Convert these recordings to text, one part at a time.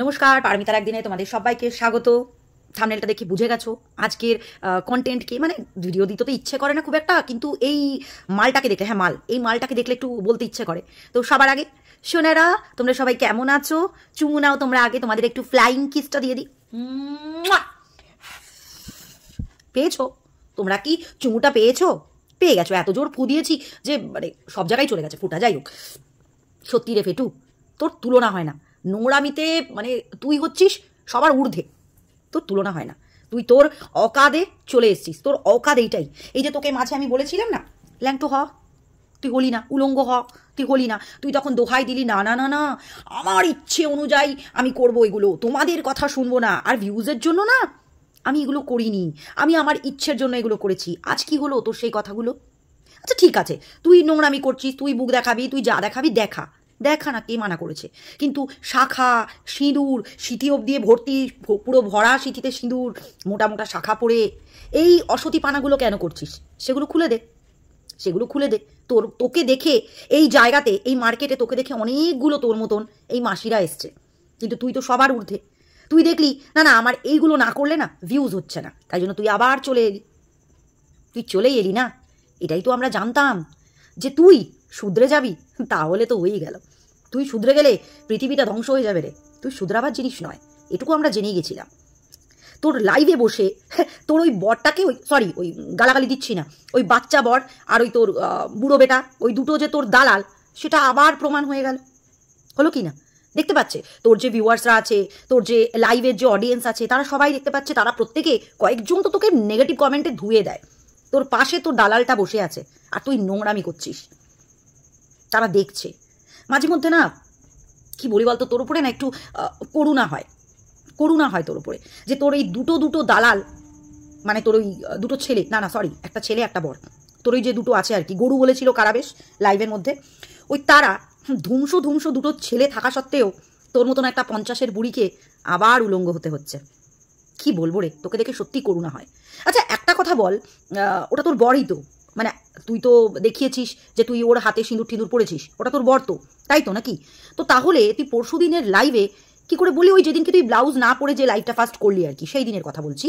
নমস্কার পারমিতার একদিনে তোমাদের সবাইকে স্বাগত থামনেলটা দেখে বুঝে গেছো আজকের কন্টেন্টকে মানে ভিডিও দিতে তো ইচ্ছে করে না খুব একটা কিন্তু এই মালটাকে দেখলে হ্যাঁ মাল এই মালটাকে দেখলে একটু বলতে ইচ্ছে করে তো সবার আগে সোনারা তোমরা সবাই কেমন আছো চুমুনাও নাও তোমরা আগে তোমাদের একটু ফ্লাইং কিসটা দিয়ে দিই পেয়েছো তোমরা কি চুমুটা পেয়েছো পেয়ে গেছো এত জোর ফু দিয়েছি যে মানে সব জায়গায় চলে গেছে ফুটা যাই হোক সত্যি রে ফেটু তোর তুলনা হয় না নোংরামিতে মানে তুই হচ্ছিস সবার ঊর্ধ্বে তোর তুলনা হয় না তুই তোর অকাদে চলে এসছিস তোর অকাদ এইটাই এই যে তোকে মাঝে আমি বলেছিলাম না ল্যাংটো হ তুই হলি না উলঙ্গ হ তুই হলি না তুই তখন দোহাই দিলি না না না না আমার ইচ্ছে অনুযায়ী আমি করব এগুলো তোমাদের কথা শুনবো না আর ভিউজের জন্য না আমি এগুলো করিনি আমি আমার ইচ্ছের জন্য এগুলো করেছি আজ কি হলো তোর সেই কথাগুলো আচ্ছা ঠিক আছে তুই নোংরামি করছিস তুই বুক দেখাবি তুই যা দেখাবি দেখা দেখা না কে মানা করেছে কিন্তু শাখা সিঁদুর সিঁথি দিয়ে ভর্তি পুরো ভরা সিঁথিতে সিঁদুর মোটা মোটা শাখা পড়ে এই অসতি পানাগুলো কেন করছিস সেগুলো খুলে দে সেগুলো খুলে দে তোর তোকে দেখে এই জায়গাতে এই মার্কেটে তোকে দেখে অনেকগুলো তোর মতন এই মাসিরা এসছে কিন্তু তুই তো সবার ঊর্ধ্বে তুই দেখলি না না আমার এইগুলো না করলে না ভিউজ হচ্ছে না তাই জন্য তুই আবার চলে এলি তুই চলেই এলি না এটাই তো আমরা জানতাম যে তুই শুধরে যাবি তাহলে তো হয়েই গেল তুই শুধরে গেলে পৃথিবীটা ধ্বংস হয়ে যাবে রে তুই শুধরাবার জিনিস নয় এটুকু আমরা জেনেই গেছিলাম তোর লাইভে বসে তোর ওই বরটাকে ওই সরি ওই গালাগালি দিচ্ছি না ওই বাচ্চা বর আর ওই তোর বুড়ো বেটা ওই দুটো যে তোর দালাল সেটা আবার প্রমাণ হয়ে গেল হলো কি না দেখতে পাচ্ছে তোর যে ভিউয়ার্সরা আছে তোর যে লাইভের যে অডিয়েন্স আছে তারা সবাই দেখতে পাচ্ছে তারা প্রত্যেকে কয়েকজন তো তোকে নেগেটিভ কমেন্টে ধুয়ে দেয় তোর পাশে তোর দালালটা বসে আছে আর তুই নোংরামি করছিস তারা দেখছে মাঝে মধ্যে না কি বলি বলতো তোর উপরে না একটু করুণা হয় করুণা হয় তোর উপরে যে তোর এই দুটো দুটো দালাল মানে তোর ওই দুটো ছেলে না না সরি একটা ছেলে একটা বর তোর ওই যে দুটো আছে আর কি গরু বলেছিল কারাবেশ লাইভের মধ্যে ওই তারা ধুমসো ধুমসো দুটো ছেলে থাকা সত্ত্বেও তোর মতন একটা পঞ্চাশের বুড়িকে আবার উলঙ্গ হতে হচ্ছে কি বলবো রে তোকে দেখে সত্যি করুণা হয় আচ্ছা একটা কথা বল ওটা তোর বরই তো মানে তুই তো দেখিয়েছিস যে তুই ওর হাতে সিঁদুর টিঁদুর পড়েছিস ওটা তোর বর তো তাই তো নাকি তো তাহলে তুই পরশু দিনের লাইভে কি করে বলি ওই যেদিনকে তুই ব্লাউজ না পরে যে লাইভটা ফার্স্ট করলি আর কি সেই দিনের কথা বলছি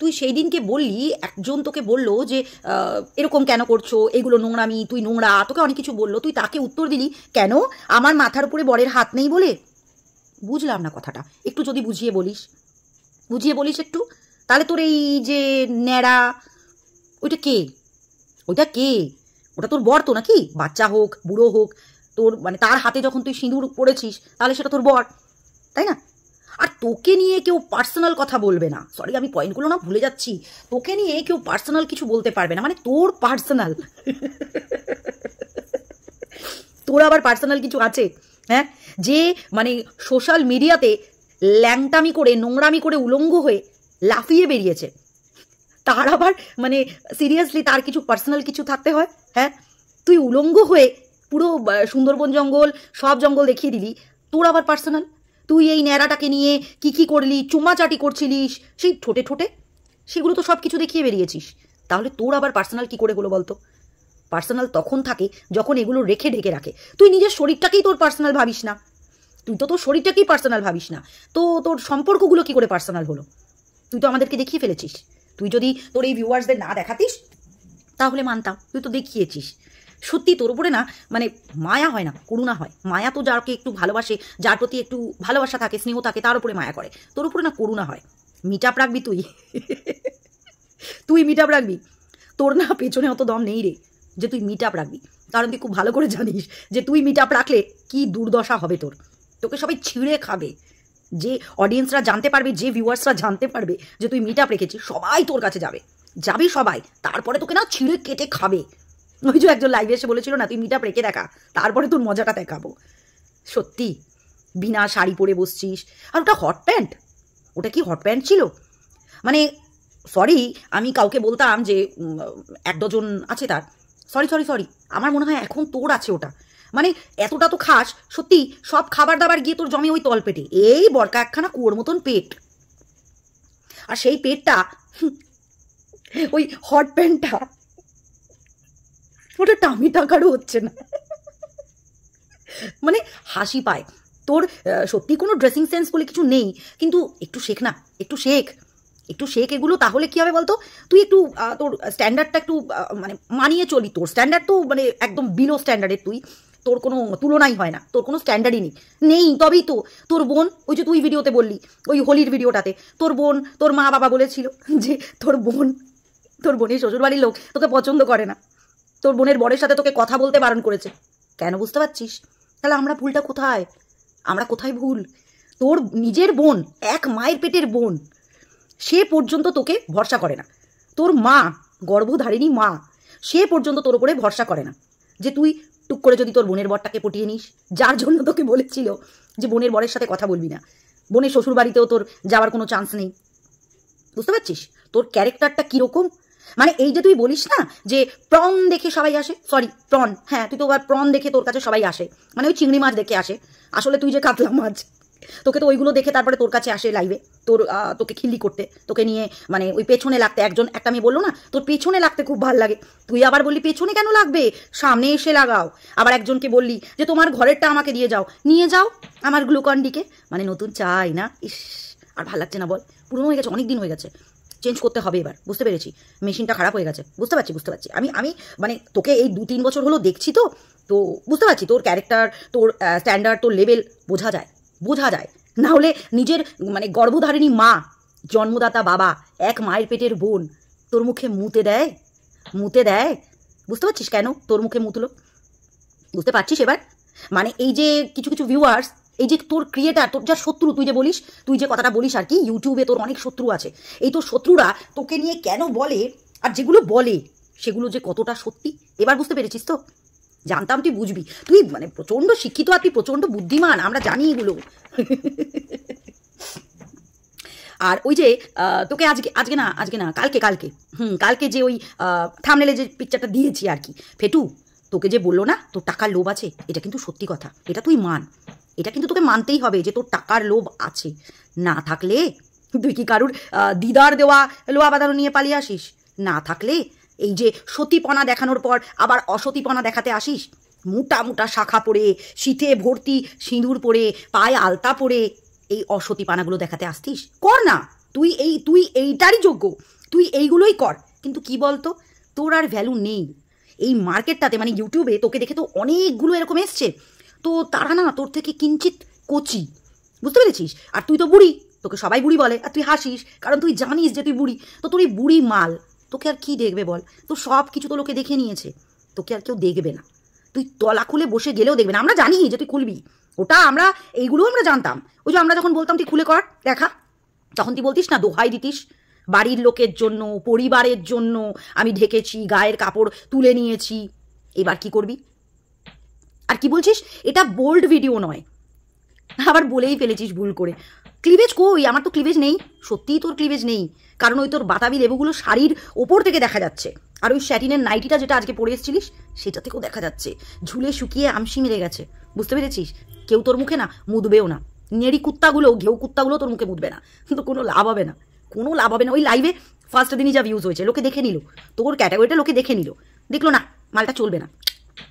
তুই সেই দিনকে বললি একজন তোকে বললো যে এরকম কেন করছো এগুলো নোংরামি তুই নোংরা তোকে অনেক কিছু বললো তুই তাকে উত্তর দিলি কেন আমার মাথার উপরে বরের হাত নেই বলে বুঝলাম না কথাটা একটু যদি বুঝিয়ে বলিস বুঝিয়ে বলিস একটু তাহলে তোর এই যে ন্যাড়া ওইটা কে ওইটা কে ওটা তোর বর তো নাকি বাচ্চা হোক বুড়ো হোক তোর মানে তার হাতে যখন তুই সিঁদুর পড়েছিস তাহলে সেটা তোর বর তাই না আর তোকে নিয়ে কেউ পার্সোনাল কথা বলবে না সরি আমি পয়েন্টগুলো না ভুলে যাচ্ছি তোকে নিয়ে কেউ পার্সোনাল কিছু বলতে পারবে না মানে তোর পার্সোনাল তোর আবার পার্সোনাল কিছু আছে হ্যাঁ যে মানে সোশ্যাল মিডিয়াতে ল্যাংটামি করে নোংরামি করে উলঙ্গ হয়ে লাফিয়ে বেরিয়েছে তার আবার মানে সিরিয়াসলি তার কিছু পার্সোনাল কিছু থাকতে হয় হ্যাঁ তুই উলঙ্গ হয়ে পুরো সুন্দরবন জঙ্গল সব জঙ্গল দেখিয়ে দিলি তোর আবার পার্সোনাল তুই এই ন্যাড়াটাকে নিয়ে কি কি করলি চুমাচাটি করছিলিস সেই ঠোঁটে ঠোঁটে সেগুলো তো সব কিছু দেখিয়ে বেরিয়েছিস তাহলে তোর আবার পার্সোনাল কি করে হলো বলতো পার্সোনাল তখন থাকে যখন এগুলো রেখে ঢেকে রাখে তুই নিজের শরীরটাকেই তোর পার্সোনাল ভাবিস না তুই তো তোর শরীরটাকেই পার্সোনাল ভাবিস না তো তোর সম্পর্কগুলো কি করে পার্সোনাল হলো তুই তো আমাদেরকে দেখিয়ে ফেলেছিস তুই যদি তোর এই ভিউয়ার্সদের না দেখাতিস তাহলে মানতাম তুই তো দেখিয়েছিস সত্যি তোর উপরে না মানে মায়া হয় না করুণা হয় মায়া তো যাকে একটু ভালোবাসে যার প্রতি একটু ভালোবাসা থাকে স্নেহ থাকে তার উপরে মায়া করে তোর উপরে না করুণা হয় মিটাপ রাখবি তুই তুই মিটাপ রাখবি তোর না পেছনে অত দম নেই রে যে তুই মিটাপ রাখবি কারণ তুই খুব ভালো করে জানিস যে তুই মিটাপ রাখলে কি দুর্দশা হবে তোর তোকে সবাই ছিঁড়ে খাবে যে অডিয়েন্সরা জানতে পারবে যে ভিউয়ার্সরা জানতে পারবে যে তুই মিট আপ রেখেছিস সবাই তোর কাছে যাবে যাবে সবাই তারপরে তোকে না ছিঁড়ে কেটে খাবে ওই যে একজন লাইভে এসে বলেছিল না তুই মিট আপ রেখে দেখা তারপরে তোর মজাটা দেখাবো সত্যি বিনা শাড়ি পরে বসছিস আর ওটা হট প্যান্ট ওটা কি হট প্যান্ট ছিল মানে সরি আমি কাউকে বলতাম যে এক ডজন আছে তার সরি সরি সরি আমার মনে হয় এখন তোর আছে ওটা মানে এতটা তো খাস সত্যি সব খাবার দাবার গিয়ে তোর জমে ওই তলপেটে এই বরকা একখানা কুয়োর মতন পেট আর সেই পেটটা ওই হট প্যান্টটা ওটা টামি টাকারও হচ্ছে না মানে হাসি পায় তোর সত্যি কোনো ড্রেসিং সেন্স বলে কিছু নেই কিন্তু একটু শেখ না একটু শেখ একটু শেখ এগুলো তাহলে কী হবে বলতো তুই একটু তোর স্ট্যান্ডার্ডটা একটু মানে মানিয়ে চলি তোর স্ট্যান্ডার্ড তো মানে একদম বিলো স্ট্যান্ডার্ডের তুই তোর কোনো তুলনাই হয় না তোর কোনো স্ট্যান্ডার্ডই নেই নেই তবেই তো তোর বোন ওই যে তুই ভিডিওতে বললি ওই হোলির ভিডিওটাতে তোর বোন তোর মা বাবা বলেছিল যে তোর বোন তোর বোনের শ্বশুরবাড়ির লোক তোকে পছন্দ করে না তোর বোনের বরের সাথে তোকে কথা বলতে বারণ করেছে কেন বুঝতে পারছিস তাহলে আমরা ভুলটা কোথায় আমরা কোথায় ভুল তোর নিজের বোন এক মায়ের পেটের বোন সে পর্যন্ত তোকে ভরসা করে না তোর মা গর্ভধারিণী মা সে পর্যন্ত তোর উপরে ভরসা করে না যে তুই টুক করে যদি তোর বোনের বরটাকে পটিয়ে নিস যার জন্য তোকে বলেছিল যে বোনের বরের সাথে কথা বলবি না বোনের শ্বশুর বাড়িতেও তোর যাওয়ার কোনো চান্স নেই বুঝতে পারছিস তোর ক্যারেক্টারটা কীরকম মানে এই যে তুই বলিস না যে প্রন দেখে সবাই আসে সরি প্রন হ্যাঁ তুই তো আবার প্রন দেখে তোর কাছে সবাই আসে মানে ওই চিংড়ি মাছ দেখে আসে আসলে তুই যে কাতলা মাছ তোকে তো ওইগুলো দেখে তারপরে তোর কাছে আসে লাইভে তোর তোকে খিল্লি করতে তোকে নিয়ে মানে ওই পেছনে লাগতে একজন একটা মেয়ে বললো না তোর পেছনে লাগতে খুব ভাল লাগে তুই আবার বললি পেছনে কেন লাগবে সামনে এসে লাগাও আবার একজনকে বললি যে তোমার ঘরেরটা আমাকে দিয়ে যাও নিয়ে যাও আমার গ্লুকন্ডিকে মানে নতুন চাই না ইস আর ভাল লাগছে না বল পুরনো হয়ে গেছে অনেক দিন হয়ে গেছে চেঞ্জ করতে হবে এবার বুঝতে পেরেছি মেশিনটা খারাপ হয়ে গেছে বুঝতে পারছি বুঝতে পারছি আমি আমি মানে তোকে এই দু তিন বছর হলো দেখছি তো তো বুঝতে পারছি তোর ক্যারেক্টার তোর স্ট্যান্ডার্ড তোর লেভেল বোঝা যায় বোঝা যায় না হলে নিজের মানে গর্ভধারিণী মা জন্মদাতা বাবা এক মায়ের পেটের বোন তোর মুখে মুতে দেয় মুতে দেয় বুঝতে পারছিস কেন তোর মুখে মুতলো বুঝতে পারছিস এবার মানে এই যে কিছু কিছু ভিউয়ার্স এই যে তোর ক্রিয়েটার তোর যা শত্রু তুই যে বলিস তুই যে কথাটা বলিস আর কি ইউটিউবে তোর অনেক শত্রু আছে এই তোর শত্রুরা তোকে নিয়ে কেন বলে আর যেগুলো বলে সেগুলো যে কতটা সত্যি এবার বুঝতে পেরেছিস তো জানতাম তুই বুঝবি তুই মানে প্রচণ্ড শিক্ষিত আর তুই প্রচণ্ড বুদ্ধিমান আমরা জানি এগুলো আর ওই যে তোকে আজকে আজকে না আজকে না কালকে কালকে হুম কালকে যে ওই থামলে যে পিকচারটা দিয়েছি আর কি ফেটু তোকে যে বললো না তোর টাকার লোভ আছে এটা কিন্তু সত্যি কথা এটা তুই মান এটা কিন্তু তোকে মানতেই হবে যে তোর টাকার লোভ আছে না থাকলে তুই কি কারুর দিদার দেওয়া লোয়া বাদানো নিয়ে পালিয়ে আসিস না থাকলে এই যে সতীপনা দেখানোর পর আবার অসতীপনা দেখাতে আসিস মোটা মোটা শাখা পরে শীতে ভর্তি সিঁদুর পরে পায়ে আলতা পরে এই অসতীপানাগুলো দেখাতে আসতিস কর না তুই এই তুই এইটারই যোগ্য তুই এইগুলোই কর কিন্তু কি বলতো তোর আর ভ্যালু নেই এই মার্কেটটাতে মানে ইউটিউবে তোকে দেখে তো অনেকগুলো এরকম এসছে তো তারা না তোর থেকে কিঞ্চিত কচি বুঝতে পেরেছিস আর তুই তো বুড়ি তোকে সবাই বুড়ি বলে আর তুই হাসিস কারণ তুই জানিস যে তুই বুড়ি তো তুই বুড়ি মাল তোকে আর কী দেখবে বল তো সব কিছু তো লোকে দেখে নিয়েছে তোকে আর কেউ দেখবে না তুই তলা খুলে বসে গেলেও দেখবে না আমরা জানি যে তুই খুলবি ওটা আমরা এইগুলোও আমরা জানতাম ওই যে আমরা যখন বলতাম তুই খুলে কর দেখা তখন তুই বলতিস না দোহাই দিতিস বাড়ির লোকের জন্য পরিবারের জন্য আমি ঢেকেছি গায়ের কাপড় তুলে নিয়েছি এবার কি করবি আর কি বলছিস এটা বোল্ড ভিডিও নয় আবার বলেই ফেলেছিস ভুল করে ক্লিভেজ কই আমার তো ক্লিভেজ নেই সত্যিই তোর ক্লিভেজ নেই কারণ ওই তোর বাতাবি লেবুগুলো শাড়ির ওপর থেকে দেখা যাচ্ছে আর ওই স্যাটিনের নাইটিটা যেটা আজকে পরে এসেছিলিস সেটা থেকেও দেখা যাচ্ছে ঝুলে শুকিয়ে আমসি মেরে গেছে বুঝতে পেরেছিস কেউ তোর মুখে না মুদবেও না নেড়ি কুত্তাগুলো ঘেউ কুত্তাগুলো তোর মুখে মুদবে না কিন্তু কোনো লাভ হবে না কোনো লাভ হবে না ওই লাইভে ফার্স্ট দিনই যা ভিউজ হয়েছে লোকে দেখে নিল তোর ক্যাটাগরিটা লোকে দেখে নিল দেখলো না মালটা চলবে না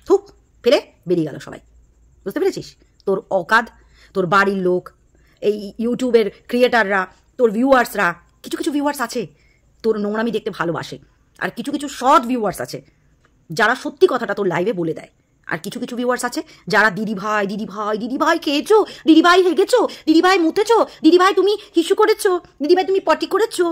থুক ফেলে বেরিয়ে গেল সবাই বুঝতে পেরেছিস তোর অকাধ তোর বাড়ির লোক এই ইউটিউবের ক্রিয়েটাররা তোর ভিউয়ার্সরা কিছু কিছু ভিউয়ার্স আছে তোর নোংরামি দেখতে ভালোবাসে আর কিছু কিছু সৎ ভিউয়ার্স আছে যারা সত্যি কথাটা তোর লাইভে বলে দেয় আর কিছু কিছু ভিউয়ার্স আছে যারা দিদি ভাই দিদি ভাই দিদি ভাই খেয়েছো দিদি ভাই হেগেছো দিদি ভাই মুতেছো দিদি ভাই তুমি হিসু করেছো দিদি ভাই তুমি পটি করেছো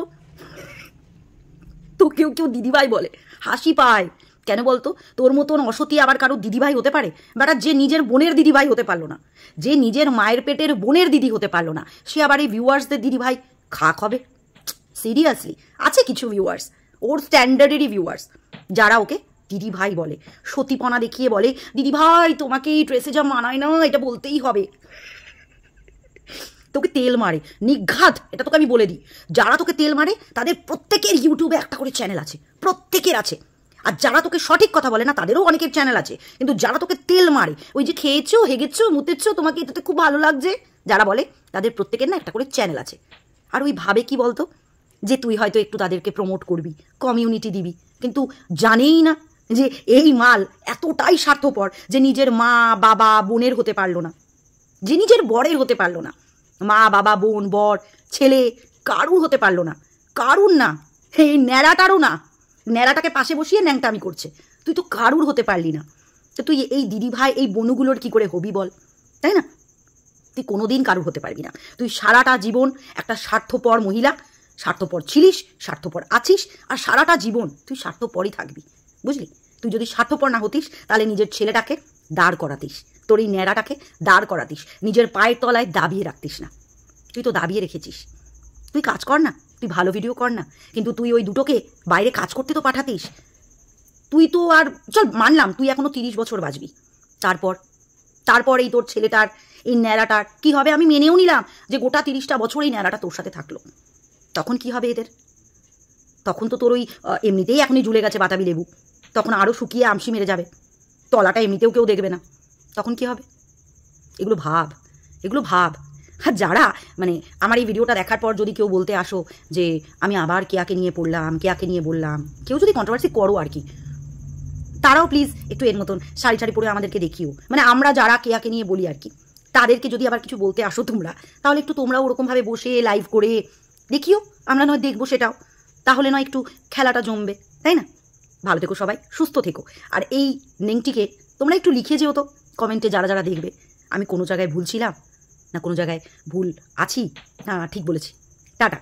তো কেউ কেউ দিদিভাই বলে হাসি পায় কেন বলতো তোর মতন অসতী আবার কারো দিদিভাই হতে পারে বেটা যে নিজের বোনের দিদিভাই হতে পারলো না যে নিজের মায়ের পেটের বোনের দিদি হতে পারলো না সে আবার এই ভিউয়ার্সদের দিদিভাই খাক হবে সিরিয়াসলি আছে কিছু ভিউয়ার্স ওর স্ট্যান্ডার্ডেরই ভিউয়ার্স যারা ওকে দিদিভাই বলে সতীপনা দেখিয়ে বলে দিদিভাই তোমাকে এই ড্রেসে যা মানায় না এটা বলতেই হবে তোকে তেল মারে নিঘাত এটা তোকে আমি বলে দিই যারা তোকে তেল মারে তাদের প্রত্যেকের ইউটিউবে একটা করে চ্যানেল আছে প্রত্যেকের আছে আর যারা তোকে সঠিক কথা বলে না তাদেরও অনেকের চ্যানেল আছে কিন্তু যারা তোকে তেল মারে ওই যে খেয়েছো হেগেছো মুতেছো তোমাকে এটাতে খুব ভালো লাগছে যারা বলে তাদের প্রত্যেকের না একটা করে চ্যানেল আছে আর ওই ভাবে কি বলতো যে তুই হয়তো একটু তাদেরকে প্রমোট করবি কমিউনিটি দিবি কিন্তু জানেই না যে এই মাল এতটাই স্বার্থপর যে নিজের মা বাবা বোনের হতে পারলো না যে নিজের বরের হতে পারলো না মা বাবা বোন বর ছেলে কারুর হতে পারলো না কারুর না এই ন্যাড়াটারও না ন্যাড়াটাকে পাশে বসিয়ে ন্যাংটামি করছে তুই তো কারুর হতে পারলি না তো তুই এই দিদি ভাই এই বনুগুলোর কি করে হবি বল তাই না তুই কোনোদিন কারুর হতে পারবি না তুই সারাটা জীবন একটা স্বার্থপর মহিলা স্বার্থপর ছিলিস স্বার্থপর আছিস আর সারাটা জীবন তুই স্বার্থপরই থাকবি বুঝলি তুই যদি স্বার্থপর না হতিস তাহলে নিজের ছেলেটাকে দাঁড় করাতিস তোর এই ন্যাড়াটাকে দাঁড় করাতিস নিজের পায়ের তলায় দাবিয়ে রাখতিস না তুই তো দাবিয়ে রেখেছিস তুই কাজ কর না তুই ভালো ভিডিও কর না কিন্তু তুই ওই দুটোকে বাইরে কাজ করতে তো পাঠাতিস তুই তো আর চল মানলাম তুই এখনও তিরিশ বছর বাঁচবি তারপর তারপর এই তোর ছেলেটার এই ন্যাড়াটার কি হবে আমি মেনেও নিলাম যে গোটা তিরিশটা বছর এই ন্যাড়াটা তোর সাথে থাকলো তখন কি হবে এদের তখন তো তোর ওই এমনিতেই এখনই ঝুলে গেছে বাতাবি লেবু তখন আরও শুকিয়ে আমসি মেরে যাবে তলাটা এমনিতেও কেউ দেখবে না তখন কি হবে এগুলো ভাব এগুলো ভাব আর হ্যাঁ, যারা মানে আমার এই ভিডিওটা দেখার পর যদি কেউ বলতে আসো যে আমি আবার কেয়াকে নিয়ে পড়লাম কেয়াকে নিয়ে বললাম কেউ যদি কন্ট্রোভার্সি করো আর কি তারাও প্লিজ একটু এর মতন শাড়ি শাড়ি পরে আমাদেরকে দেখিও মানে আমরা যারা কেয়াকে নিয়ে বলি আর কি তাদেরকে যদি আবার কিছু বলতে আসো তোমরা তাহলে একটু তোমরাও ওরকমভাবে বসে লাইভ করে দেখিও আমরা নয় দেখবো সেটাও তাহলে নয় একটু খেলাটা জমবে তাই না ভালো থেকো সবাই সুস্থ থেকো আর এই নেংটিকে তোমরা একটু লিখে যেও তো কমেন্টে যারা যারা দেখবে আমি কোনো জায়গায় ভুলছিলাম না কোনো জায়গায় ভুল আছি না ঠিক বলেছি টাটা